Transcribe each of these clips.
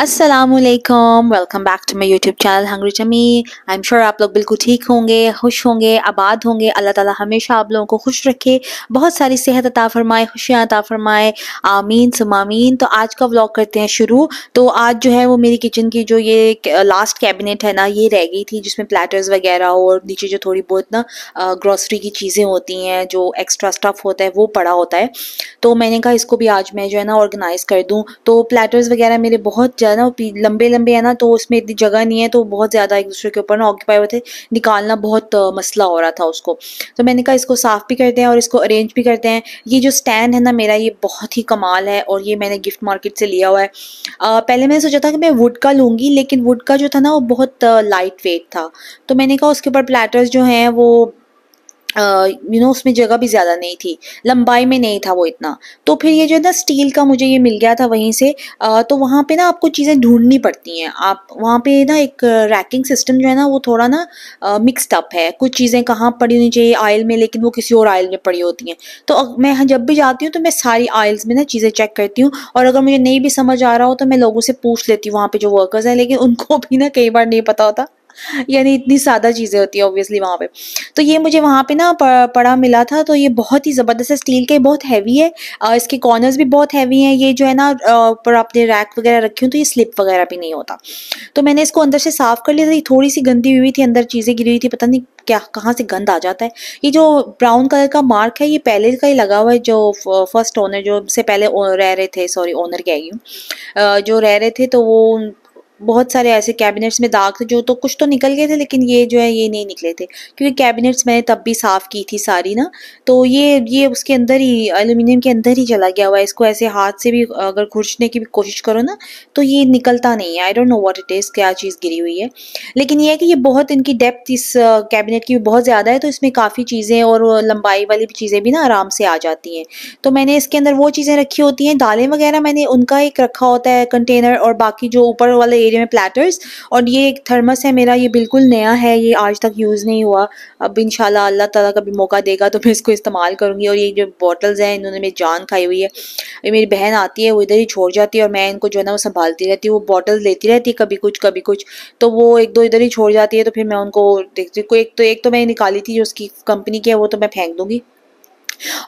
असलकम welcome back to my YouTube channel hungry चमी I am sure आप लोग बिल्कुल ठीक होंगे खुश होंगे आबाद होंगे अल्लाह ताला हमेशा आप लोगों को खुश रखे बहुत सारी सेहत अता फरमाए खुशियाँ अता फरमाए आमीन सुमामीन तो आज का व्लॉग करते हैं शुरू तो आज जो है वो मेरी किचन की जो ये लास्ट कैबिनेट है ना ये रह गई थी जिसमें प्लेटर्स वगैरह और नीचे जो थोड़ी बहुत ना ग्रॉसरी की चीज़ें होती हैं जो एक्स्ट्रा स्टफ़ होता है वो पड़ा होता है तो मैंने कहा इसको भी आज मैं जो है ना ऑर्गेनाइज़ कर दूँ तो प्लेटर्स वगैरह मेरे बहुत ज़्यादा ना लंबे लंबे है ना तो उसमें इतनी जगह नहीं है तो बहुत ज़्यादा एक दूसरे के ऊपर ना ऑक्यूपाई हुए थे निकालना बहुत मसला हो रहा था उसको तो मैंने कहा इसको साफ़ भी करते हैं और इसको अरेंज भी करते हैं ये जो स्टैंड है ना मेरा ये बहुत ही कमाल है और ये मैंने गिफ्ट मार्केट से लिया हुआ है आ, पहले मैंने सोचा था कि मैं वुड का लूँगी लेकिन वुड का जो था ना वो बहुत लाइट वेट था तो मैंने कहा उसके ऊपर प्लेटर्स जो हैं वो यू नो उसमें जगह भी ज़्यादा नहीं थी लंबाई में नहीं था वो इतना तो फिर ये जो है ना स्टील का मुझे ये मिल गया था वहीं से आ, तो वहाँ पे ना आपको चीज़ें ढूंढनी पड़ती हैं आप वहाँ पे ना एक रैकिंग सिस्टम जो है ना वो थोड़ा ना मिक्सड अप है कुछ चीज़ें कहाँ पड़ी होनी चाहिए आयल में लेकिन वो किसी और आयल में पड़ी होती हैं तो मैं जब भी जाती हूँ तो मैं सारी आयल्स में ना चीज़ें चेक करती हूँ और अगर मुझे नहीं भी समझ आ रहा हो तो मैं लोगों से पूछ लेती हूँ वहाँ पर जो वर्कर्स हैं लेकिन उनको भी ना कई बार नहीं पता होता यानी इतनी सादा चीज़ें होती है ऑब्वियसली वहाँ पे तो ये मुझे वहाँ पे ना पड़ा मिला था तो ये बहुत ही ज़बरदस्त है स्टील के बहुत हैवी है इसके कॉर्नर्स भी बहुत हैवी हैं ये जो है ना पर आपने रैक वगैरह रखी हूँ तो ये स्लिप वगैरह भी नहीं होता तो मैंने इसको अंदर से साफ़ कर लिया था थोड़ी सी गंदी हुई थी अंदर चीज़ें गिरी हुई थी पता नहीं क्या कहाँ से गंद आ जाता है ये जो ब्राउन कलर का मार्क है ये पहले का ही लगा हुआ है जो फर्स्ट ओनर जो से पहले रह रहे थे सॉरी ओनर कह गई हूँ जो रह रहे थे तो वो बहुत सारे ऐसे कैबिनेट्स में दाग थे जो तो कुछ तो निकल गए थे लेकिन ये जो है ये नहीं निकले थे क्योंकि कैबिनेट्स मैंने तब भी साफ़ की थी सारी ना तो ये ये उसके अंदर ही एल्यूमिनियम के अंदर ही चला गया हुआ है इसको ऐसे हाथ से भी अगर घुसने की भी कोशिश करो ना तो ये निकलता नहीं है I don't know what it is क्या चीज़ गिरी हुई है लेकिन ये है कि ये बहुत इनकी डेप्थ इस कैबिनेट की बहुत ज़्यादा है तो इसमें काफ़ी चीज़ें और लंबाई वाली चीज़ें भी ना आराम से आ जाती हैं तो मैंने इसके अंदर वो चीज़ें रखी होती हैं दालें वगैरह मैंने उनका एक रखा होता है कंटेनर और बाकी जो ऊपर वाले एरिया में प्लेटर्स और ये एक थर्मस है मेरा ये बिल्कुल नया है ये आज तक यूज़ नहीं हुआ अब इन अल्लाह ताला कभी मौका देगा तो मैं इसको इस्तेमाल करूँगी और ये जो बॉटल्स हैं इन्होंने मेरी जान खाई हुई है ये मेरी बहन आती है वो इधर ही छोड़ जाती है और मैं इनको जो है ना वो संभालती रहती हूँ वो बॉटल लेती रहती है कभी कुछ कभी कुछ तो वो एक दो इधर ही छोड़ जाती है तो फिर मैं उनको देखती हूँ एक तो एक तो मैं निकाली थी जो उसकी कंपनी की है वो तो मैं फेंक दूँगी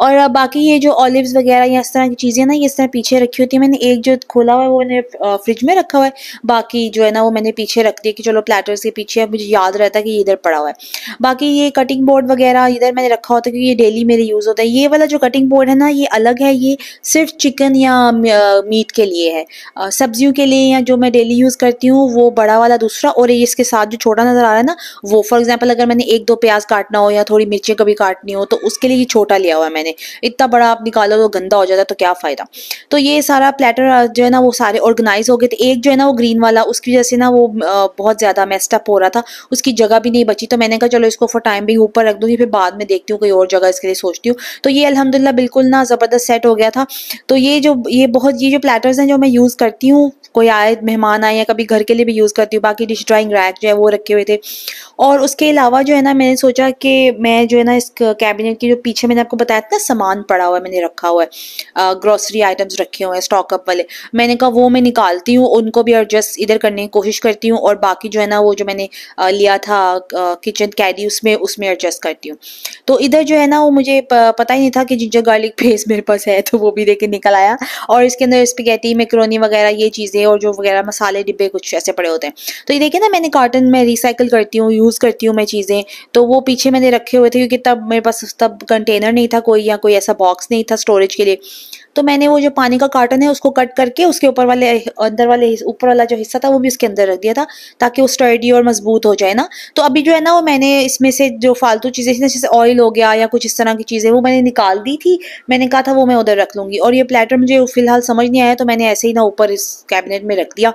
और बाकी ये जो ऑलिव्स वगैरह या इस तरह की चीज़ें ना ये इस तरह पीछे रखी होती है मैंने एक जो खोला हुआ है वो मैंने फ्रिज में रखा हुआ है बाकी जो है ना वो मैंने पीछे रख दिया कि चलो प्लेटर्स के पीछे अब मुझे याद रहता है कि ये इधर पड़ा हुआ है बाकी ये कटिंग बोर्ड वगैरह इधर मैंने रखा होता है क्योंकि ये डेली मेरे यूज़ होता है ये वाला जो कटिंग बोर्ड है ना ये अलग है ये सिर्फ चिकन या मीट के लिए है सब्जियों के लिए या जो मैं डेली यूज़ करती हूँ वो बड़ा वाला दूसरा और ये इसके साथ जो छोटा नज़र आ रहा है ना वो फॉर एग्जाम्पल अगर मैंने एक दो प्याज काटना हो या थोड़ी मिर्चें कभी काटनी हो तो उसके लिए ये छोटा लिया हुआ है मैंने इतना बड़ा आप निकालो तो गंदा हो जाता तो क्या फ़ायदा तो ये सारा प्लेटर जो है ना वो सारे ऑर्गेनाइज हो गए थे एक जो है ना वो ग्रीन वाला उसकी वजह से ना वो बहुत ज़्यादा मेस्टअप हो रहा था उसकी जगह भी नहीं बची तो मैंने कहा चलो इसको फॉर टाइम भी ऊपर रख दूँगी फिर बाद में देखती हूँ कोई और जगह इसके लिए सोचती हूँ तो ये अलहमदिल्ला बिल्कुल ना ज़बरदस्त सेट हो गया था तो ये जो ये बहुत ये जो प्लेटर्स हैं जो मैं यूज़ करती हूँ कोई आए मेहमान आए या कभी घर के लिए भी यूज़ करती हूँ बाकी डिश ड्राइंग रैक जो है वो रखे हुए थे और उसके अलावा जो है ना मैंने सोचा कि मैं जो है ना इस कैबिनेट की जो पीछे मैंने आपको पता है इतना सामान पड़ा हुआ है मैंने रखा हुआ है ग्रॉसरी आइटम्स रखे हुए हैं स्टॉकअप वाले मैंने कहा वो मैं निकालती हूँ उनको भी एडजस्ट इधर करने की कोशिश करती हूँ और बाकी जो है ना वो जो मैंने लिया था किचन कैरी उसमें उसमें एडजस्ट करती हूँ तो इधर जो है ना वो मुझे पता ही नहीं था कि जिंजर गार्लिक पेस्ट मेरे पास है तो वो भी देखे निकल आया और इसके अंदर है मैक्रोनी वगैरह ये चीज़ें और जो वगैरह मसाले डिब्बे कुछ ऐसे पड़े होते हैं तो ये देखिए ना मैंने कार्टन में रिसाइकल करती हूँ यूज़ करती हूँ मैं चीज़ें तो वो पीछे मैंने रखे हुए थे क्योंकि तब मेरे पास तब कंटेनर नहीं नहीं था कोई या कोई ऐसा बॉक्स नहीं था स्टोरेज के लिए तो मैंने वो जो पानी का कार्टन है उसको कट करके उसके ऊपर वाले अंदर वाले ऊपर वाला जो हिस्सा था वो भी उसके अंदर रख दिया था ताकि वो स्टर्डी और मजबूत हो जाए ना तो अभी जो है ना वो मैंने इसमें से जो फालतू चीज़ें थी जैसे ऑयल हो गया या कुछ इस तरह की चीज़ें वो मैंने निकाल दी थी मैंने कहा था वो मैं उधर रख लूँगी और ये प्लेटर मुझे फ़िलहाल समझ नहीं आया तो मैंने ऐसे ही ना ऊपर इस कैबिनेट में रख दिया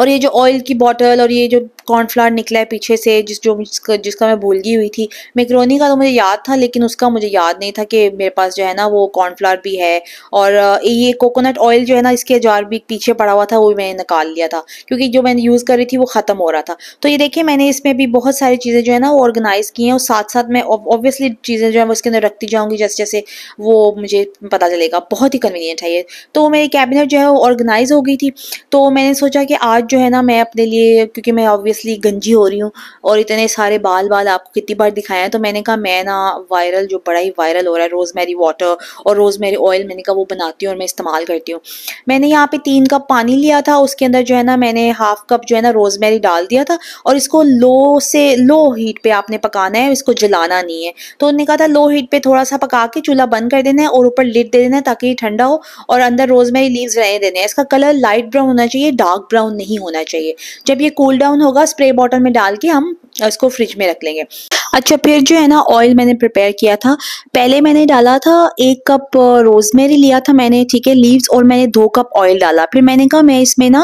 और ये जो ऑयल की बॉटल और ये जो कॉर्नफ्लावर निकला है पीछे से जिस जो जिसका, जिसका मैं भूल गई हुई थी मेकरोनी का तो मुझे याद था लेकिन उसका मुझे याद नहीं था कि मेरे पास जो है ना वो कॉर्नफ्लावर भी है और ये कोकोनट ऑयल जो है ना इसके जार भी पीछे पड़ा हुआ था वो मैंने निकाल लिया था क्योंकि जो मैंने यूज़ कर रही थी वो ख़त्म हो रहा था तो ये देखिए मैंने इसमें भी बहुत सारी चीज़ें जो है ना वो ऑर्गेनाइज़ की हैं और साथ साथ मैं ऑब्वियसली चीज़ें जो है वो इसके अंदर रखती जाऊँगी जैसे जैसे वो मुझे पता चलेगा बहुत ही कन्वीनियंट है ये तो मेरी कैबिनेट जो है वो ऑर्गेनाइज़ हो गई थी तो मैंने सोचा कि कि आज जो है ना मैं अपने लिए क्योंकि मैं ऑब्वियसली गंजी हो रही हूँ और इतने सारे बाल बाल आपको कितनी बार दिखाए हैं तो मैंने कहा मैं ना वायरल जो बड़ा ही वायरल हो रहा है रोज़मेरी वाटर और रोज़मेरी ऑयल मैंने कहा वो बनाती हूँ और मैं इस्तेमाल करती हूँ मैंने यहाँ पर तीन कप पानी लिया था उसके अंदर जो है ना मैंने हाफ कप जो है ना रोज़मेरी डाल दिया था और इसको लो से लो हीट पर आपने पकाना है इसको जलाना नहीं है तो उन्होंने कहा था लो हीट पर थोड़ा सा पका के चूल्हा बंद कर देना है और ऊपर लिट दे देना है ताकि ठंडा हो और अंदर रोज़मेरी लीव्स रहने देने हैं इसका कलर लाइट ब्राउन होना चाहिए डार्क ब्राउन डाउन नहीं होना चाहिए जब ये कूल डाउन होगा स्प्रे बॉटल में डाल के हम इसको फ्रिज में रख लेंगे अच्छा फिर जो है ना ऑयल मैंने प्रिपेयर किया था पहले मैंने डाला था एक कप रोजमेरी लिया था मैंने ठीक है लीव्स और मैंने दो कप ऑयल डाला फिर मैंने कहा मैं इसमें ना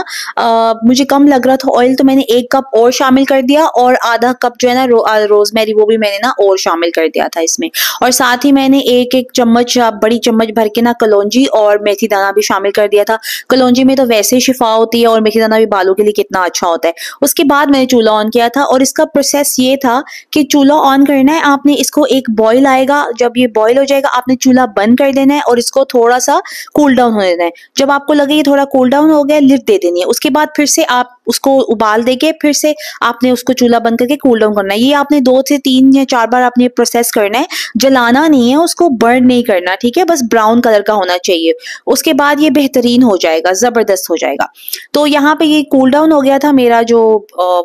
मुझे कम लग रहा था ऑयल तो मैंने एक कप और शामिल कर दिया और आधा कप जो है ना रो, रोजमेरी वो भी मैंने ना और शामिल कर दिया था इसमें और साथ ही मैंने एक एक चम्मच बड़ी चम्मच भर के ना कलौजी और मेथी दाना भी शामिल कर दिया था कलौजी में तो वैसे ही शिफा होती है और मेथी दाना भी बालों के लिए कितना अच्छा होता है उसके बाद मैंने चूल्हा ऑन किया था और इसका प्रोसेस ये था कि चूल्हा ऑन करना है आपने इसको एक बॉईल आएगा जब ये बॉईल हो जाएगा आपने चूल्हा बंद कर देना है और इसको थोड़ा सा कूल डाउन होने देना है जब आपको लगे ये थोड़ा कूल डाउन हो गया लिफ्ट दे देनी है उसके बाद फिर से आप उसको उबाल देंगे फिर से आपने उसको चूल्हा बंद करके कूल डाउन करना है ये आपने दो से तीन या चार बार आपने प्रोसेस करना है जलाना नहीं है उसको बर्न नहीं करना ठीक है बस ब्राउन कलर का होना चाहिए उसके बाद ये बेहतरीन हो जाएगा ज़बरदस्त हो जाएगा तो यहाँ पे ये कूल डाउन हो गया था मेरा जो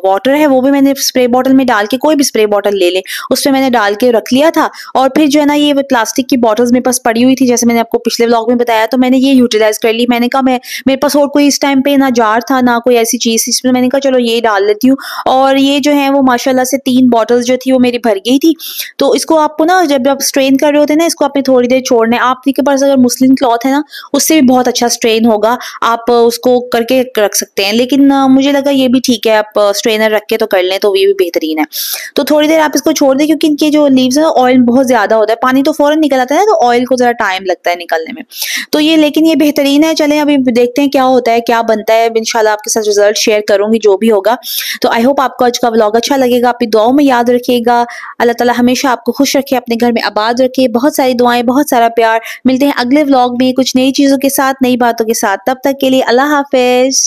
वाटर है वो भी मैंने स्प्रे बॉटल में डाल के कोई भी स्प्रे बॉटल ले लें उसमें मैंने डाल के रख लिया था और फिर जो है ना ये प्लास्टिक की बॉटल्स मेरे पास पड़ी हुई थी जैसे मैंने आपको पिछले ब्लॉग में बताया तो मैंने ये यूटिलाइज कर ली मैंने कहा मैं मेरे पास और कोई इस टाइम पे ना जार था ना कोई ऐसी चीज़ जिसमें मैंने कहा चलो ये डाल लेती हूँ और ये जो है वो माशाल्लाह से तीन बॉटल्स जो थी वो मेरी भर गई थी तो इसको आपको ना जब आप स्ट्रेन कर रहे होते हैं ना इसको आपने थोड़ी देर छोड़ना है आपके पास अगर मुस्लिम क्लॉथ है ना उससे भी बहुत अच्छा स्ट्रेन होगा आप उसको करके रख सकते हैं लेकिन मुझे लगा ये भी ठीक है आप स्ट्रेनर रख के तो कर लें तो ये भी बेहतरीन है तो थोड़ी देर आप इसको छोड़ दें क्योंकि इनके जो लीव्स है ऑयल बहुत ज़्यादा होता है पानी तो फ़ौरन निकल आता है तो ऑयल को ज़रा टाइम लगता है निकलने में तो ये लेकिन ये बेहतरीन है चले अभी देखते हैं क्या होता है क्या बनता है इन आपके साथ रिजल्ट शेयर शेयर करूंगी जो भी होगा तो आई होप आपको आज का ब्लॉग अच्छा लगेगा आपकी दुआओं में याद रखिएगा अल्लाह ताला हमेशा आपको खुश रखे अपने घर में आबाद रखे बहुत सारी दुआएं बहुत सारा प्यार मिलते हैं अगले ब्लॉग में कुछ नई चीज़ों के साथ नई बातों के साथ तब तक के लिए अल्लाह हाफिज